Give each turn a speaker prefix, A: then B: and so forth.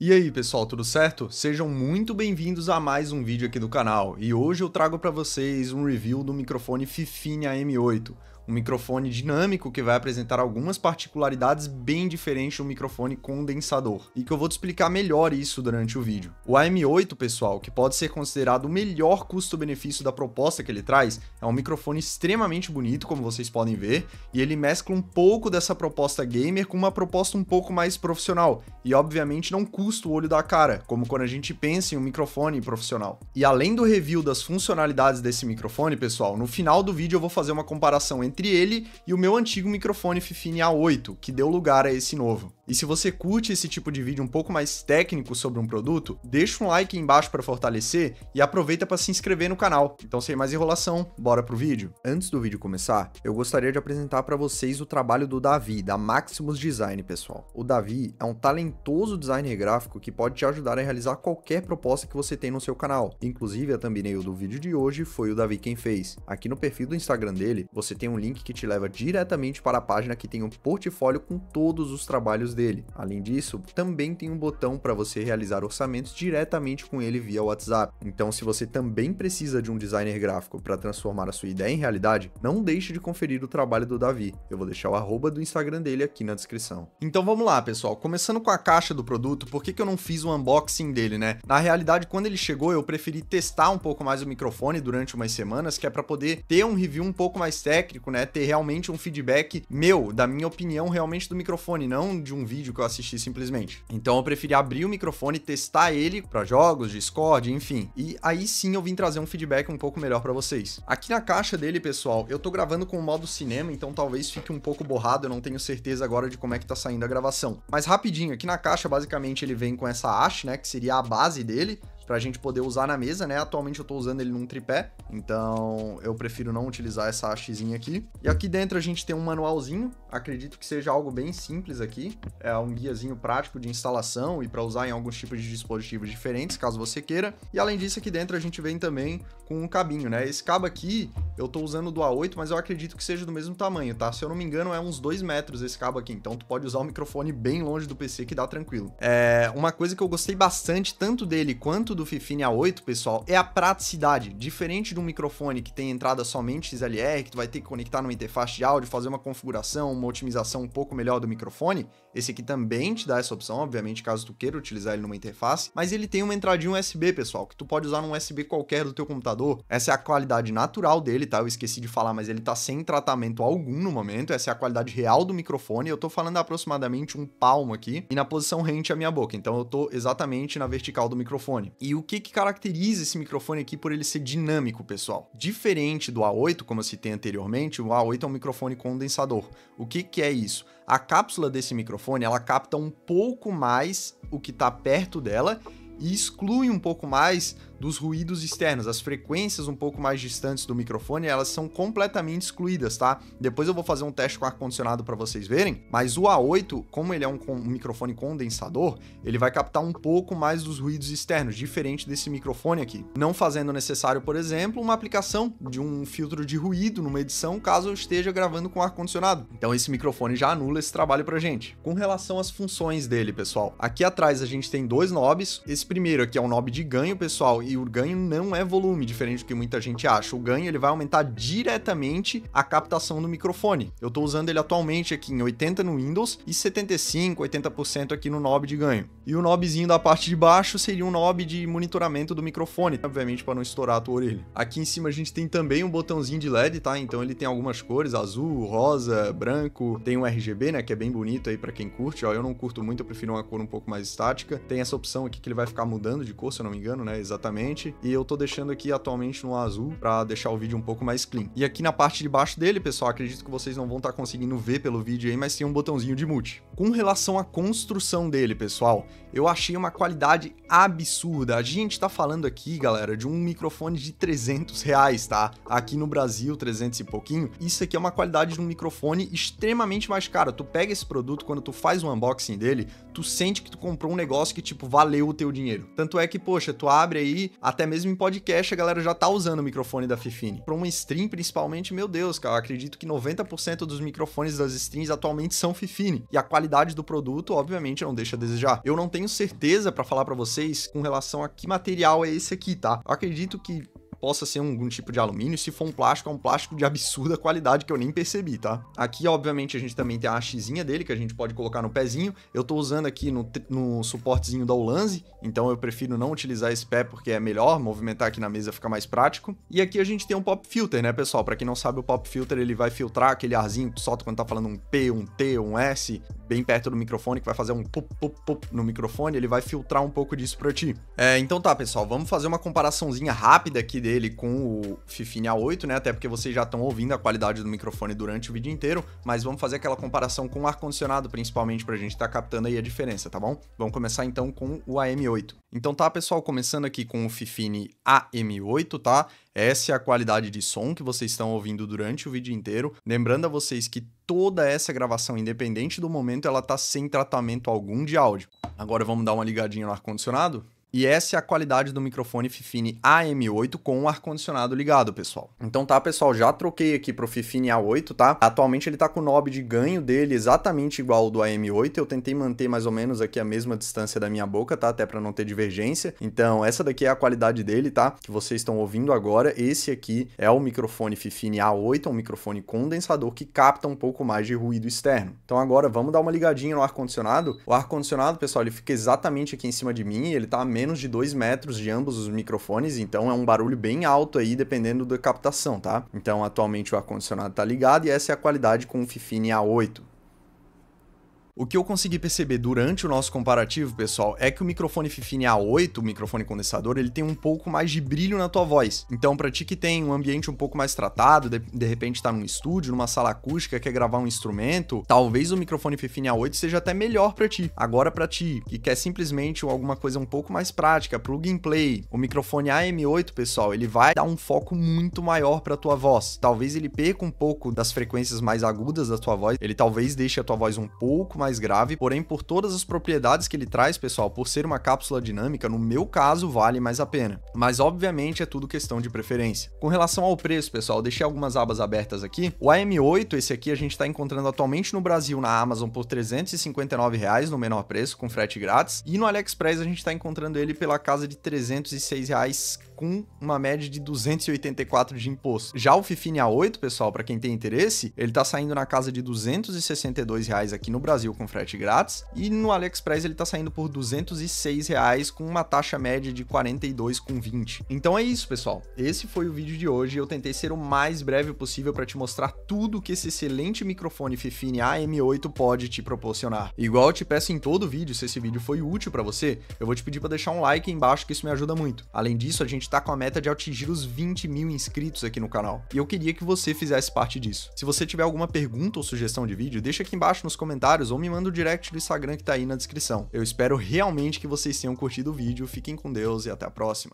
A: E aí pessoal, tudo certo? Sejam muito bem-vindos a mais um vídeo aqui do canal e hoje eu trago para vocês um review do microfone Fifine AM8, um microfone dinâmico que vai apresentar algumas particularidades bem diferentes do microfone condensador, e que eu vou te explicar melhor isso durante o vídeo. O AM8, pessoal, que pode ser considerado o melhor custo-benefício da proposta que ele traz, é um microfone extremamente bonito, como vocês podem ver, e ele mescla um pouco dessa proposta gamer com uma proposta um pouco mais profissional, e obviamente não custa o olho da cara, como quando a gente pensa em um microfone profissional. E além do review das funcionalidades desse microfone, pessoal, no final do vídeo eu vou fazer uma comparação entre entre ele e o meu antigo microfone Fifine A8, que deu lugar a esse novo. E se você curte esse tipo de vídeo um pouco mais técnico sobre um produto, deixa um like aí embaixo para fortalecer e aproveita para se inscrever no canal. Então sem mais enrolação, bora pro vídeo. Antes do vídeo começar, eu gostaria de apresentar para vocês o trabalho do Davi, da Maximus Design, pessoal. O Davi é um talentoso designer gráfico que pode te ajudar a realizar qualquer proposta que você tem no seu canal. Inclusive a thumbnail do vídeo de hoje foi o Davi quem fez. Aqui no perfil do Instagram dele, você tem um link que te leva diretamente para a página que tem um portfólio com todos os trabalhos dele. Além disso, também tem um botão para você realizar orçamentos diretamente com ele via WhatsApp. Então, se você também precisa de um designer gráfico para transformar a sua ideia em realidade, não deixe de conferir o trabalho do Davi. Eu vou deixar o arroba do Instagram dele aqui na descrição. Então vamos lá, pessoal. Começando com a caixa do produto, por que, que eu não fiz o um unboxing dele, né? Na realidade, quando ele chegou, eu preferi testar um pouco mais o microfone durante umas semanas, que é para poder ter um review um pouco mais técnico, né? né? Ter realmente um feedback meu, da minha opinião realmente do microfone, não de um vídeo que eu assisti simplesmente. Então eu preferi abrir o microfone, testar ele para jogos, Discord, enfim. E aí sim eu vim trazer um feedback um pouco melhor para vocês. Aqui na caixa dele, pessoal, eu tô gravando com o modo cinema, então talvez fique um pouco borrado, eu não tenho certeza agora de como é que tá saindo a gravação. Mas rapidinho, aqui na caixa basicamente ele vem com essa haste, né, que seria a base dele para a gente poder usar na mesa, né? Atualmente eu estou usando ele num tripé, então eu prefiro não utilizar essa hastezinha aqui. E aqui dentro a gente tem um manualzinho, acredito que seja algo bem simples aqui, é um guiazinho prático de instalação e para usar em alguns tipos de dispositivos diferentes, caso você queira. E além disso, aqui dentro a gente vem também com um cabinho, né? Esse cabo aqui, eu tô usando do A8, mas eu acredito que seja do mesmo tamanho, tá? Se eu não me engano, é uns 2 metros esse cabo aqui, então tu pode usar o microfone bem longe do PC que dá tranquilo. É, uma coisa que eu gostei bastante, tanto dele quanto do Fifine A8, pessoal, é a praticidade. Diferente de um microfone que tem entrada somente XLR, que tu vai ter que conectar numa interface de áudio, fazer uma configuração, uma otimização um pouco melhor do microfone, esse aqui também te dá essa opção, obviamente, caso tu queira utilizar ele numa interface, mas ele tem uma entradinha USB, pessoal, que tu pode usar num USB qualquer do teu computador. Essa é a qualidade natural dele, dele, tá? Eu esqueci de falar, mas ele tá sem tratamento algum no momento. Essa é a qualidade real do microfone. Eu tô falando aproximadamente um palmo aqui e na posição rente à minha boca. Então eu tô exatamente na vertical do microfone. E o que que caracteriza esse microfone aqui por ele ser dinâmico, pessoal? Diferente do A8, como eu citei anteriormente, o A8 é um microfone condensador. O que que é isso? A cápsula desse microfone, ela capta um pouco mais o que tá perto dela e exclui um pouco mais dos ruídos externos. As frequências um pouco mais distantes do microfone, elas são completamente excluídas, tá? Depois eu vou fazer um teste com ar-condicionado para vocês verem, mas o A8, como ele é um, um, microfone condensador, ele vai captar um pouco mais dos ruídos externos, diferente desse microfone aqui. Não fazendo necessário, por exemplo, uma aplicação de um filtro de ruído numa edição, caso eu esteja gravando com ar-condicionado. Então esse microfone já anula esse trabalho pra gente. Com relação às funções dele, pessoal, aqui atrás a gente tem dois knobs. Esse primeiro aqui é um knob de ganho, pessoal, e e o ganho não é volume, diferente do que muita gente acha. O ganho ele vai aumentar diretamente a captação do microfone. Eu estou usando ele atualmente aqui em 80 no Windows e 75, 80% aqui no knob de ganho. E o knobzinho da parte de baixo seria um knob de monitoramento do microfone, obviamente para não estourar a tua orelha. Aqui em cima a gente tem também um botãozinho de LED, tá? Então ele tem algumas cores, azul, rosa, branco, tem um RGB, né, que é bem bonito aí para quem curte. Ó, eu não curto muito, eu prefiro uma cor um pouco mais estática. Tem essa opção aqui que ele vai ficar mudando de cor, se eu não me engano, né? Exatamente obviamente, e eu tô deixando aqui atualmente no azul para deixar o vídeo um pouco mais clean. E aqui na parte de baixo dele, pessoal, acredito que vocês não vão estar tá conseguindo ver pelo vídeo aí, mas tem um botãozinho de mute. Com relação à construção dele, pessoal, eu achei uma qualidade absurda. A gente tá falando aqui, galera, de um microfone de 300 reais, tá? Aqui no Brasil, 300 e pouquinho. Isso aqui é uma qualidade de um microfone extremamente mais cara. Tu pega esse produto, quando tu faz um unboxing dele, tu sente que tu comprou um negócio que, tipo, valeu o teu dinheiro. Tanto é que, poxa, tu abre aí até mesmo em podcast a galera já tá usando o microfone da Fifine. Para uma stream, principalmente, meu Deus, cara, acredito que 90% dos microfones das streams atualmente são Fifine. E a qualidade do produto, obviamente, não deixa a desejar. Eu não tenho certeza para falar para vocês com relação a que material é esse aqui, tá? Eu acredito que possa ser algum tipo de alumínio. Se for um plástico, é um plástico de absurda qualidade que eu nem percebi, tá? Aqui, obviamente, a gente também tem a hastezinha dele, que a gente pode colocar no pezinho. Eu tô usando aqui no, no suportezinho da Ulanzi, então eu prefiro não utilizar esse pé porque é melhor, movimentar aqui na mesa fica mais prático. E aqui a gente tem um pop filter, né, pessoal? Para quem não sabe, o pop filter ele vai filtrar aquele arzinho que solta quando tá falando um P, um T, um S, bem perto do microfone, que vai fazer um pup, pup, pup no microfone, ele vai filtrar um pouco disso para ti. É, então tá, pessoal, vamos fazer uma comparaçãozinha rápida aqui dele com o Fifine A8, né? Até porque vocês já estão ouvindo a qualidade do microfone durante o vídeo inteiro, mas vamos fazer aquela comparação com o ar-condicionado, principalmente, pra gente estar tá captando aí a diferença, tá bom? Vamos começar então com o AM8. Então tá, pessoal, começando aqui com o Fifine AM8, tá? Essa é a qualidade de som que vocês estão ouvindo durante o vídeo inteiro. Lembrando a vocês que toda essa gravação, independente do momento, ela tá sem tratamento algum de áudio. Agora vamos dar uma ligadinha no ar-condicionado? E essa é a qualidade do microfone Fifine AM8 com o ar-condicionado ligado, pessoal. Então tá, pessoal, já troquei aqui pro Fifine A8, tá? Atualmente ele tá com o knob de ganho dele exatamente igual ao do AM8. Eu tentei manter mais ou menos aqui a mesma distância da minha boca, tá? Até para não ter divergência. Então essa daqui é a qualidade dele, tá? Que vocês estão ouvindo agora. Esse aqui é o microfone Fifine A8, um microfone condensador que capta um pouco mais de ruído externo. Então agora vamos dar uma ligadinha no ar-condicionado. O ar-condicionado, pessoal, ele fica exatamente aqui em cima de mim, ele tá a menos de 2 metros de ambos os microfones, então é um barulho bem alto aí, dependendo da captação, tá? Então, atualmente o ar-condicionado tá ligado e essa é a qualidade com o Fifine A8. O que eu consegui perceber durante o nosso comparativo, pessoal, é que o microfone Fifine A8, o microfone condensador, ele tem um pouco mais de brilho na tua voz. Então, para ti que tem um ambiente um pouco mais tratado, de, de repente tá num estúdio, numa sala acústica, quer gravar um instrumento, talvez o microfone Fifine A8 seja até melhor para ti. Agora para ti que quer simplesmente alguma coisa um pouco mais prática, pro gameplay, o microfone AM8, pessoal, ele vai dar um foco muito maior para tua voz. Talvez ele perca um pouco das frequências mais agudas da tua voz, ele talvez deixe a tua voz um pouco mais mais grave, porém por todas as propriedades que ele traz, pessoal, por ser uma cápsula dinâmica, no meu caso vale mais a pena. Mas obviamente é tudo questão de preferência. Com relação ao preço, pessoal, deixei algumas abas abertas aqui. O AM8, esse aqui a gente está encontrando atualmente no Brasil na Amazon por 359 reais, no menor preço, com frete grátis, e no AliExpress a gente está encontrando ele pela casa de 306 reais com uma média de 284 de imposto. Já o Fifine A8, pessoal, para quem tem interesse, ele tá saindo na casa de 262 reais aqui no Brasil com frete grátis. E no AliExpress ele tá saindo por R$ 206 reais, com uma taxa média de 42,20. Então é isso, pessoal. Esse foi o vídeo de hoje. Eu tentei ser o mais breve possível para te mostrar tudo que esse excelente microfone Fifine AM8 pode te proporcionar. Igual eu te peço em todo vídeo, se esse vídeo foi útil para você, eu vou te pedir para deixar um like aí embaixo que isso me ajuda muito. Além disso, a gente tá com a meta de atingir os 20 mil inscritos aqui no canal. E eu queria que você fizesse parte disso. Se você tiver alguma pergunta ou sugestão de vídeo, deixa aqui embaixo nos comentários ou me me manda o direct do Instagram que tá aí na descrição. Eu espero realmente que vocês tenham curtido o vídeo, fiquem com Deus e até a próxima.